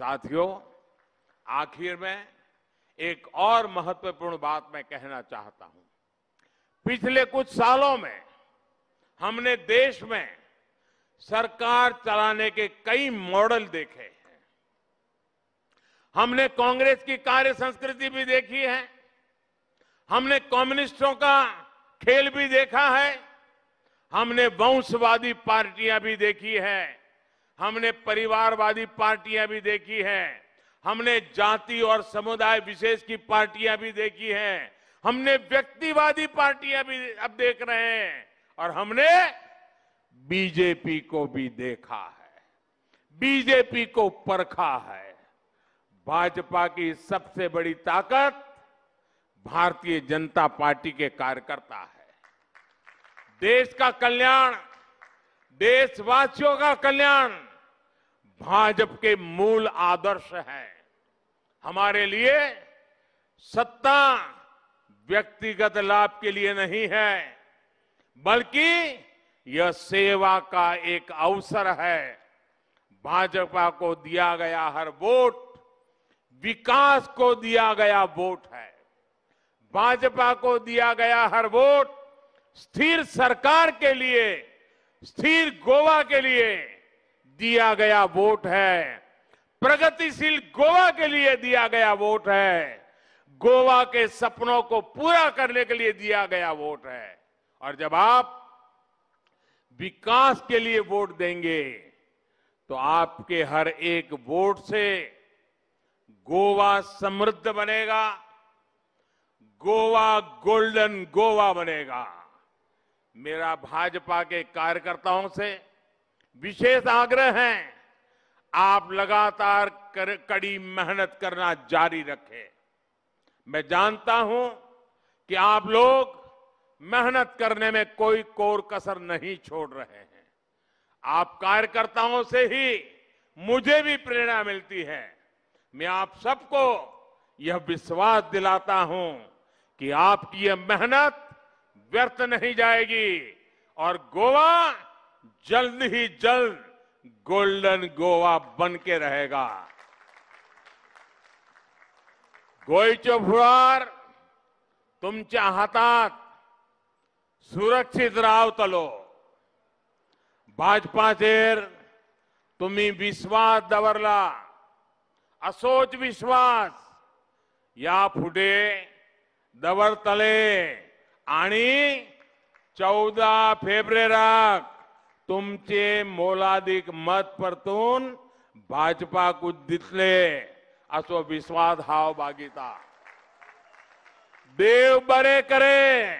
साथियों आखिर में एक और महत्वपूर्ण बात मैं कहना चाहता हूं पिछले कुछ सालों में हमने देश में सरकार चलाने के कई मॉडल देखे हैं हमने कांग्रेस की कार्य संस्कृति भी देखी है हमने कम्युनिस्टों का खेल भी देखा है हमने वंशवादी पार्टियां भी देखी है हमने परिवारवादी पार्टियां भी देखी हैं हमने जाति और समुदाय विशेष की पार्टियां भी देखी हैं हमने व्यक्तिवादी पार्टियां भी अब देख रहे हैं और हमने बीजेपी को भी देखा है बीजेपी को परखा है भाजपा की सबसे बड़ी ताकत भारतीय जनता पार्टी के कार्यकर्ता है देश का कल्याण देशवासियों का कल्याण भाजपा के मूल आदर्श है हमारे लिए सत्ता व्यक्तिगत लाभ के लिए नहीं है बल्कि यह सेवा का एक अवसर है भाजपा को दिया गया हर वोट विकास को दिया गया वोट है भाजपा को दिया गया हर वोट स्थिर सरकार के लिए स्थिर गोवा के लिए दिया गया वोट है प्रगतिशील गोवा के लिए दिया गया वोट है गोवा के सपनों को पूरा करने के लिए दिया गया वोट है और जब आप विकास के लिए वोट देंगे तो आपके हर एक वोट से गोवा समृद्ध बनेगा गोवा गोल्डन गोवा बनेगा मेरा भाजपा के कार्यकर्ताओं से विशेष आग्रह है आप लगातार कर, कड़ी मेहनत करना जारी रखें मैं जानता हूं कि आप लोग मेहनत करने में कोई कोर कसर नहीं छोड़ रहे हैं आप कार्यकर्ताओं से ही मुझे भी प्रेरणा मिलती है मैं आप सबको यह विश्वास दिलाता हूं कि आपकी यह मेहनत व्यर्थ नहीं जाएगी और गोवा जल्द ही जल्द गोल्डन गोवा बनके के रहेगा गोयचे फुळार तुमच्या हातात सुरक्षित रावतलो भाजपाचेर तुम्ही विश्वास दवरला असोच विश्वास या फुटे दवरतले आणि चौदा फेब्रुवारी तुमचे मोलादिक मत परतून भाजपा भाजपाक दिसले असो विश्वास हाव बागिता देव बरे करे